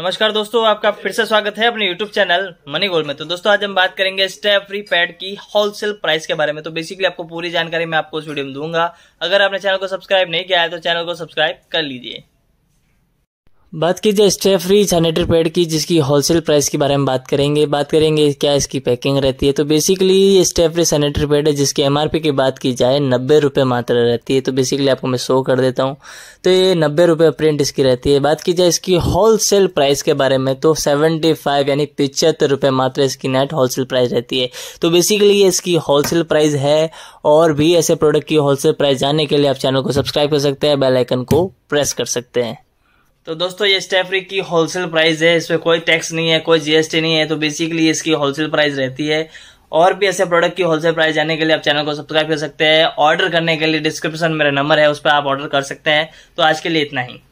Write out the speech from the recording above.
नमस्कार दोस्तों आपका फिर से स्वागत है अपने YouTube चैनल मनी गोल्ड में तो दोस्तों आज हम बात करेंगे स्टेप फ्री पैड की होलसेल प्राइस के बारे में तो बेसिकली आपको पूरी जानकारी मैं आपको इस वीडियो में दूंगा अगर आपने चैनल को सब्सक्राइब नहीं किया है तो चैनल को सब्सक्राइब कर लीजिए बात कीजिए स्टेप फ्री सैनिटरी पैड की जिसकी होलसेल प्राइस के बारे में बात करेंगे बात करेंगे क्या इसकी पैकिंग रहती है तो बेसिकली ये स्टेप फ्री सैनिटरी पैड है जिसकी एमआरपी की बात की जाए नब्बे रुपये मात्र रहती है तो बेसिकली आपको मैं शो कर देता हूँ तो ये नब्बे रुपये प्रिंट इसकी रहती है बात की जाए इसकी होलसेल प्राइस के बारे में तो सेवेंटी फाइव यानी पिचहत्तर रुपये मात्र इसकी नेट होलसेल प्राइस रहती है तो बेसिकली ये इसकी होलसेल प्राइस है और भी ऐसे प्रोडक्ट की होलसेल प्राइस जानने के लिए आप चैनल को सब्सक्राइब कर सकते हैं बेलाइकन को प्रेस कर सकते हैं तो दोस्तों ये स्टेफरिक की होलसेल प्राइस है इसमें कोई टैक्स नहीं है कोई जीएसटी नहीं है तो बेसिकली इसकी होलसेल प्राइस रहती है और भी ऐसे प्रोडक्ट की होलसेल प्राइस जानने के लिए आप चैनल को सब्सक्राइब कर सकते हैं ऑर्डर करने के लिए डिस्क्रिप्शन मेरा नंबर है उस पर आप ऑर्डर कर सकते हैं तो आज के लिए इतना ही